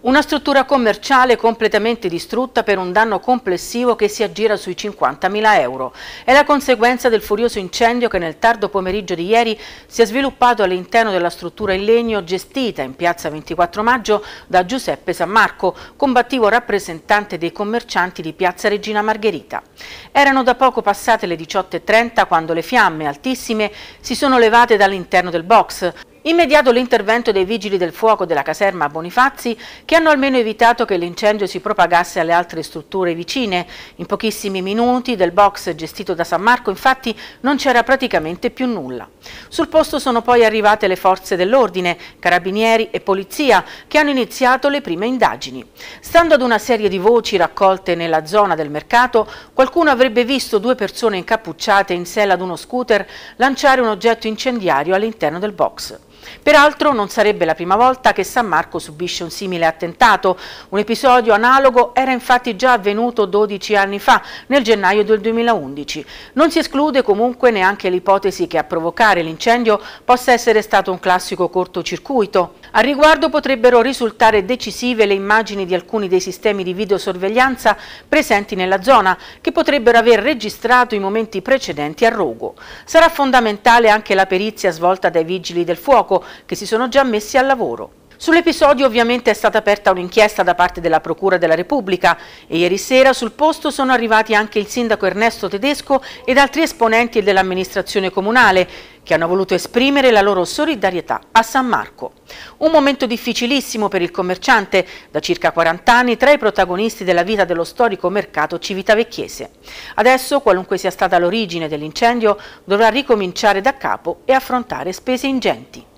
Una struttura commerciale completamente distrutta per un danno complessivo che si aggira sui 50.000 euro. È la conseguenza del furioso incendio che nel tardo pomeriggio di ieri si è sviluppato all'interno della struttura in legno gestita in piazza 24 maggio da Giuseppe San Marco, combattivo rappresentante dei commercianti di piazza Regina Margherita. Erano da poco passate le 18.30 quando le fiamme altissime si sono levate dall'interno del box, Immediato l'intervento dei vigili del fuoco della caserma Bonifazzi che hanno almeno evitato che l'incendio si propagasse alle altre strutture vicine. In pochissimi minuti del box gestito da San Marco infatti non c'era praticamente più nulla. Sul posto sono poi arrivate le forze dell'ordine, carabinieri e polizia che hanno iniziato le prime indagini. Stando ad una serie di voci raccolte nella zona del mercato, qualcuno avrebbe visto due persone incappucciate in sella ad uno scooter lanciare un oggetto incendiario all'interno del box. Peraltro non sarebbe la prima volta che San Marco subisce un simile attentato. Un episodio analogo era infatti già avvenuto 12 anni fa, nel gennaio del 2011. Non si esclude comunque neanche l'ipotesi che a provocare l'incendio possa essere stato un classico cortocircuito. A riguardo potrebbero risultare decisive le immagini di alcuni dei sistemi di videosorveglianza presenti nella zona, che potrebbero aver registrato i momenti precedenti al rogo. Sarà fondamentale anche la perizia svolta dai vigili del fuoco, fuoco che si sono già messi al lavoro. Sull'episodio ovviamente è stata aperta un'inchiesta da parte della Procura della Repubblica e ieri sera sul posto sono arrivati anche il sindaco Ernesto Tedesco ed altri esponenti dell'amministrazione comunale che hanno voluto esprimere la loro solidarietà a San Marco. Un momento difficilissimo per il commerciante, da circa 40 anni tra i protagonisti della vita dello storico mercato civitavecchiese. Adesso, qualunque sia stata l'origine dell'incendio, dovrà ricominciare da capo e affrontare spese ingenti.